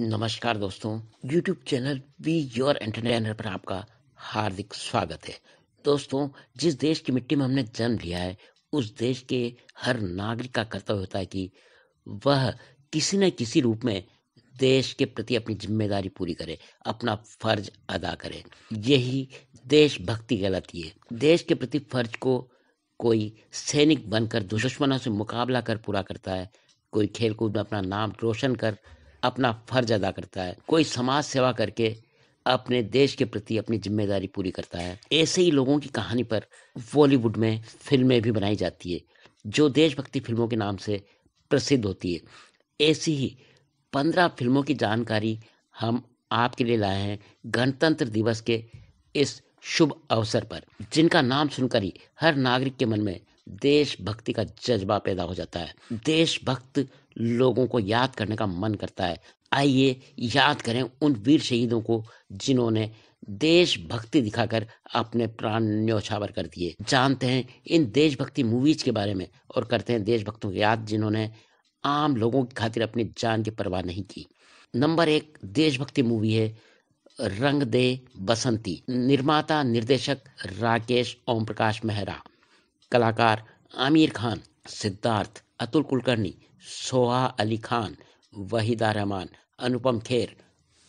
नमस्कार दोस्तों YouTube चैनल बी योर एंटरटेनर पर आपका हार्दिक स्वागत है दोस्तों जिस देश की मिट्टी में हमने जन्म लिया है उस देश के हर नागरिक का कर्तव्य होता है कि वह किसी न किसी रूप में देश के प्रति अपनी जिम्मेदारी पूरी करे अपना फर्ज अदा करे यही देशभक्ति गलती है देश के प्रति फर्ज को कोई सैनिक बनकर दुश्मनों से मुकाबला कर पूरा करता है कोई खेलकूद में अपना नाम रोशन कर अपना फर्ज अदा करता है कोई समाज सेवा करके अपने देश के प्रति अपनी जिम्मेदारी पूरी करता है ऐसे ही लोगों की कहानी पर बॉलीवुड में फिल्में भी बनाई जाती है जो देशभक्ति फिल्मों के नाम से प्रसिद्ध होती है ऐसी ही पंद्रह फिल्मों की जानकारी हम आपके लिए लाए हैं गणतंत्र दिवस के इस शुभ अवसर पर जिनका नाम सुनकर ही हर नागरिक के मन में देशभक्ति का जज्बा पैदा हो जाता है देशभक्त लोगों को याद करने का मन करता है आइए याद करें उन वीर शहीदों को जिन्होंने देशभक्ति दिखाकर अपने प्राण न्योछावर कर दिए जानते हैं इन देशभक्ति मूवीज के बारे में और करते हैं देशभक्तों की याद जिन्होंने आम लोगों की खातिर अपनी जान की परवाह नहीं की नंबर एक देशभक्ति मूवी है रंग दे बसंती निर्माता निर्देशक राकेश ओम प्रकाश मेहरा कलाकार आमिर खान सिद्धार्थ अतुल कुलकर्णी सोहा अली खान वहीदा रहमान अनुपम खेर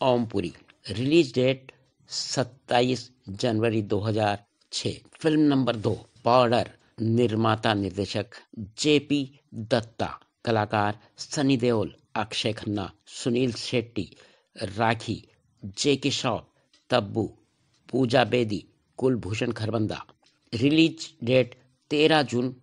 ओमपुरी रिलीज डेट 27 जनवरी 2006 फिल्म नंबर दो पाउडर निर्माता निर्देशक जेपी दत्ता कलाकार सनी देओल अक्षय खन्ना सुनील शेट्टी राखी जे के शॉप तब्बू पूजा बेदी कुलभूषण खरबंदा रिलीज डेट तेरह जून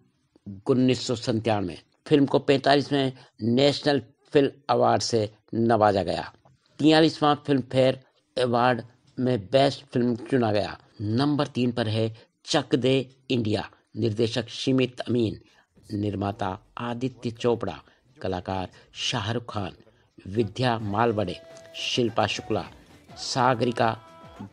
उन्नीस सौ संतानवे फिल्म को पैंतालीसवें नेशनल फिल्म अवार्ड से नवाजा गया तियालीसवां फिल्म फेयर अवार्ड में बेस्ट फिल्म चुना गया नंबर तीन पर है चक दे इंडिया निर्देशक शिमित अमीन निर्माता आदित्य चोपड़ा कलाकार शाहरुख खान विद्या मालवड़े शिल्पा शुक्ला सागरिका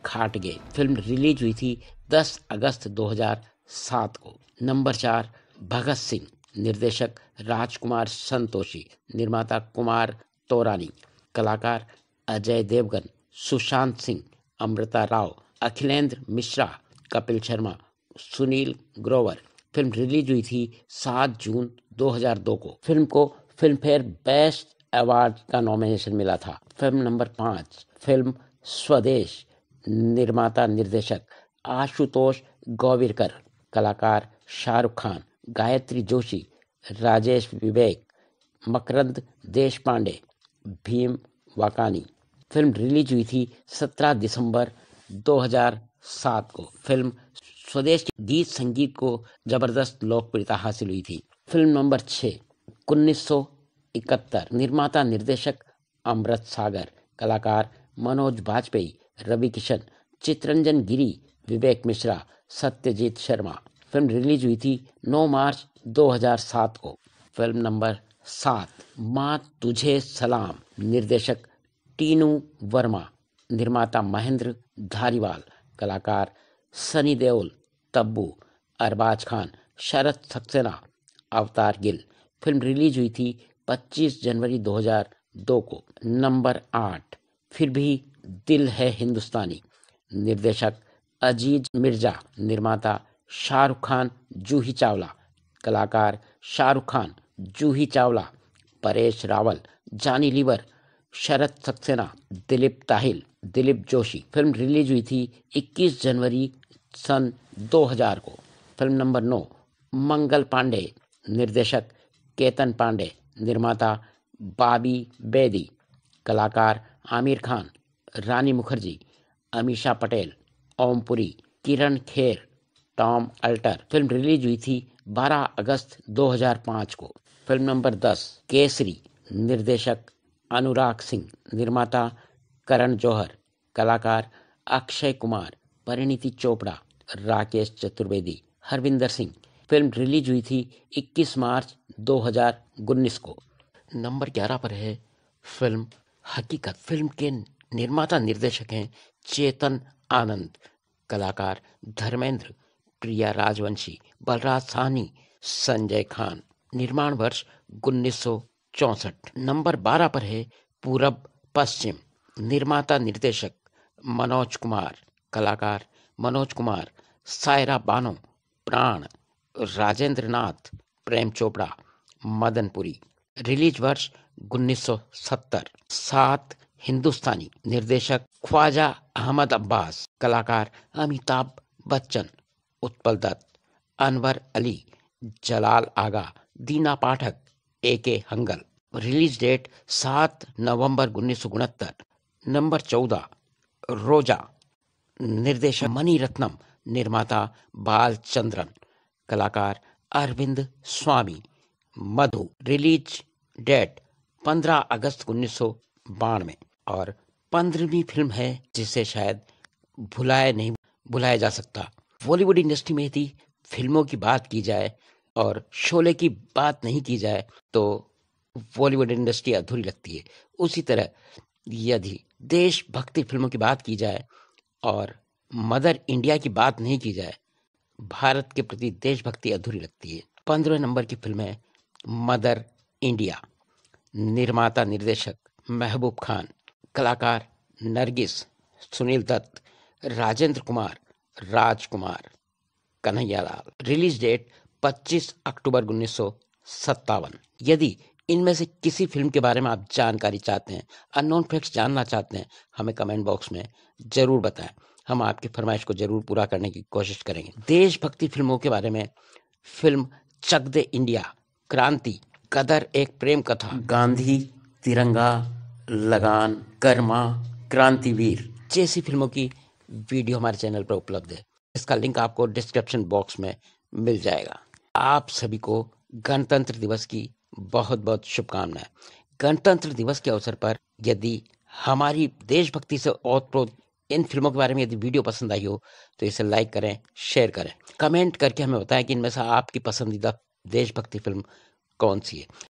घाटगे फिल्म रिलीज हुई थी 10 अगस्त 2007 को नंबर चार भगत सिंह निर्देशक राजकुमार संतोषी निर्माता कुमार तोरानी कलाकार अजय देवगन सुशांत सिंह अमृता राव अखिलेंद्र मिश्रा कपिल शर्मा सुनील ग्रोवर फिल्म रिलीज हुई थी 7 जून 2002 को फिल्म को फिल्म फेयर बेस्ट अवार्ड का नॉमिनेशन मिला था फिल्म नंबर पाँच फिल्म स्वदेश निर्माता निर्देशक आशुतोष गौविरकर कलाकार Shahrukh Khan Gayatri Joshi Rajesh Vivek Makrand Deshpande Bhim Vakani film release हुई थी 17 दिसंबर 2007 को फिल्म स्वदेश गीत संगीत को जबरदस्त लोकप्रियता हासिल हुई थी फिल्म नंबर छः उन्नीस निर्माता निर्देशक अमृत सागर कलाकार मनोज बाजपेयी रवि किशन चित्रंजन गिरी विवेक मिश्रा सत्यजीत शर्मा फिल्म रिलीज हुई थी 9 मार्च 2007 को फिल्म नंबर सात माँ तुझे सलाम निर्देशक टीनू वर्मा निर्माता महेंद्र धारीवाल कलाकार सनी देओल तब्बू अरबाज खान शरद सक्सेना अवतार गिल फिल्म रिलीज हुई थी 25 जनवरी 2002 को नंबर आठ फिर भी दिल है हिंदुस्तानी निर्देशक अजीज मिर्जा निर्माता शाहरुख खान जूही चावला कलाकार शाहरुख खान जूही चावला परेश रावल जानी लीवर शरद सक्सेना दिलीप ताहिल दिलीप जोशी फिल्म रिलीज हुई थी 21 जनवरी सन 2000 को फिल्म नंबर नौ मंगल पांडे निर्देशक केतन पांडे निर्माता बाबी बेदी कलाकार Aamir Khan Rani Mukherjee Ameesha Patel Om Puri Kiran Kher Tom Alter film release हुई थी 12 अगस्त 2005 को फिल्म नंबर 10 केसरी निर्देशक अनुराग सिंह निर्माता करण जौहर कलाकार अक्षय कुमार परिणीति चोपड़ा राकेश चतुर्वेदी हरविंदर सिंह फिल्म रिलीज हुई थी 21 मार्च दो को नंबर 11 पर है फिल्म हकीकत फिल्म के निर्माता निर्देशक हैं चेतन आनंद कलाकार धर्मेंद्र प्रिया राजवंशी बलराज साहनी संजय खान निर्माण वर्ष उन्नीस नंबर 12 पर है पूरब पश्चिम निर्माता निर्देशक मनोज कुमार कलाकार मनोज कुमार सायरा बानो प्राण राजेंद्र नाथ प्रेम चोपड़ा मदनपुरी रिलीज वर्ष 1970 सात हिंदुस्तानी निर्देशक ख्वाजा अहमद अब्बास कलाकार अमिताभ बच्चन उत्पल दत्त अनवर अली जलाल आगा दीना पाठक ए के हंगल रिलीज डेट सात नवंबर उन्नीस नंबर चौदह रोजा निर्देशक मनी रत्नम निर्माता चंद्रन कलाकार अरविंद स्वामी मधु रिलीज डेट 15 अगस्त उन्नीस बानवे और पंद्रहवीं फिल्म है जिसे शायद भुलाया नहीं भुलाया जा सकता बॉलीवुड इंडस्ट्री में थी फिल्मों की बात की जाए और शोले की बात नहीं की जाए तो बॉलीवुड इंडस्ट्री अधूरी लगती है उसी तरह यदि देशभक्ति फिल्मों की बात की जाए और मदर इंडिया की बात नहीं की जाए भारत के प्रति देशभक्ति अधूरी लगती है पंद्रह नंबर की फिल्म है मदर इंडिया निर्माता निर्देशक महबूब खान कलाकार नरगिस सुनील दत्त राजेंद्र कुमार राजकुमार कन्हैयालाल रिलीज डेट 25 अक्टूबर उन्नीस यदि इनमें से किसी फिल्म के बारे में आप जानकारी चाहते हैं अननोन फैक्ट्स जानना चाहते हैं हमें कमेंट बॉक्स में ज़रूर बताएं हम आपकी फरमाइश को ज़रूर पूरा करने की कोशिश करेंगे देशभक्ति फिल्मों के बारे में फिल्म चक दे इंडिया क्रांति कदर एक प्रेम कथा गांधी तिरंगा लगान कर्मा क्रांतिवीर जैसी फिल्मों की वीडियो हमारे चैनल पर उपलब्ध है इसका लिंक आपको डिस्क्रिप्शन बॉक्स में मिल जाएगा आप सभी को गणतंत्र दिवस की बहुत बहुत शुभकामनाएं गणतंत्र दिवस के अवसर पर यदि हमारी देशभक्ति से ओतप्रोत इन फिल्मों के बारे में यदि वीडियो पसंद आई हो तो इसे लाइक करें शेयर करें कमेंट करके हमें बताएं कि इनमें से आपकी पसंदीदा देशभक्ति फिल्म कौन सी है